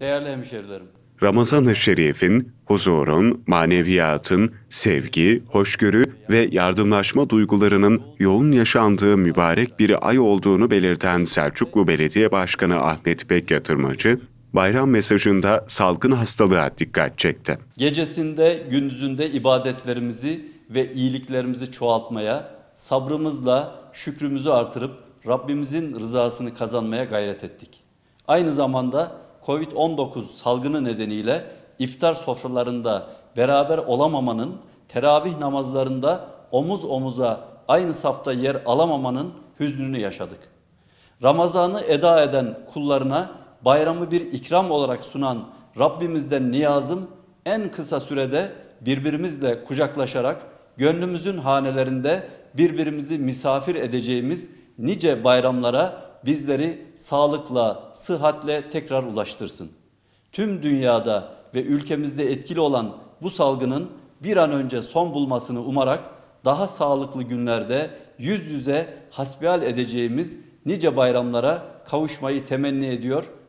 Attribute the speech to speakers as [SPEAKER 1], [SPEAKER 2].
[SPEAKER 1] Değerli hemşerilerim.
[SPEAKER 2] Ramazan-ı Şerif'in huzurun, maneviyatın, sevgi, hoşgörü ve yardımlaşma duygularının yoğun yaşandığı mübarek bir ay olduğunu belirten Selçuklu Belediye Başkanı Ahmet Bek Yatırmacı, bayram mesajında salgın hastalığa dikkat çekti.
[SPEAKER 1] Gecesinde, gündüzünde ibadetlerimizi ve iyiliklerimizi çoğaltmaya, sabrımızla şükrümüzü artırıp Rabbimizin rızasını kazanmaya gayret ettik. Aynı zamanda Covid-19 salgını nedeniyle iftar sofralarında beraber olamamanın, teravih namazlarında omuz omuza aynı safta yer alamamanın hüznünü yaşadık. Ramazanı eda eden kullarına bayramı bir ikram olarak sunan Rabbimizden niyazım en kısa sürede birbirimizle kucaklaşarak gönlümüzün hanelerinde birbirimizi misafir edeceğimiz nice bayramlara bizleri sağlıkla, sıhhatle tekrar ulaştırsın. Tüm dünyada ve ülkemizde etkili olan bu salgının bir an önce son bulmasını umarak daha sağlıklı günlerde yüz yüze hasbihal
[SPEAKER 2] edeceğimiz nice bayramlara kavuşmayı temenni ediyor.